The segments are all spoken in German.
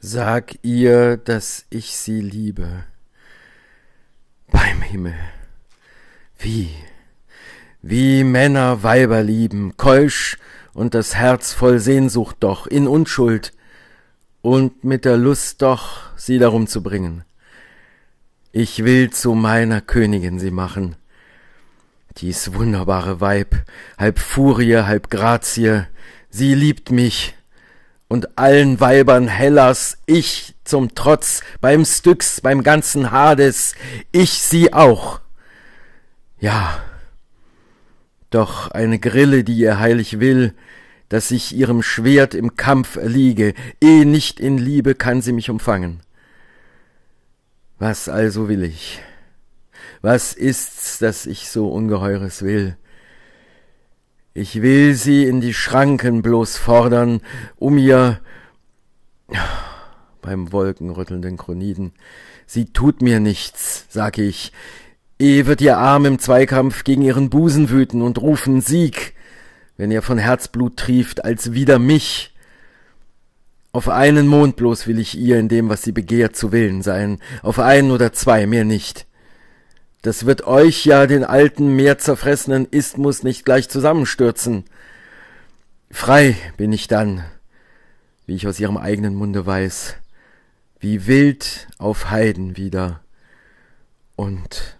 Sag ihr, dass ich sie liebe. Beim Himmel. Wie? Wie Männer Weiber lieben, keusch und das Herz voll Sehnsucht doch, in Unschuld und mit der Lust doch, sie darum zu bringen. Ich will zu meiner Königin sie machen. Dies wunderbare Weib, halb Furie, halb Grazie, sie liebt mich, und allen Weibern Hellas ich zum Trotz beim Styx, beim ganzen Hades, ich sie auch. Ja, doch eine Grille, die ihr heilig will, dass ich ihrem Schwert im Kampf erliege, eh nicht in Liebe kann sie mich umfangen. Was also will ich? Was ist's, dass ich so Ungeheures will? Ich will sie in die Schranken bloß fordern, um ihr beim wolkenrüttelnden Kroniden. Sie tut mir nichts, sag ich. Eh wird ihr Arm im Zweikampf gegen ihren Busen wüten und rufen Sieg, wenn ihr von Herzblut trieft, als wieder mich. Auf einen Mond bloß will ich ihr in dem, was sie begehrt, zu Willen sein, auf einen oder zwei, mehr nicht. Das wird euch ja den alten, mehr zerfressenen Istmus nicht gleich zusammenstürzen. Frei bin ich dann, wie ich aus ihrem eigenen Munde weiß, wie wild auf Heiden wieder. Und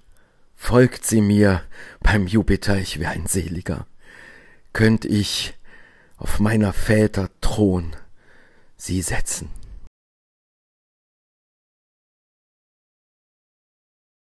folgt sie mir beim Jupiter, ich wär ein Seliger, könnt ich auf meiner Väter Thron sie setzen.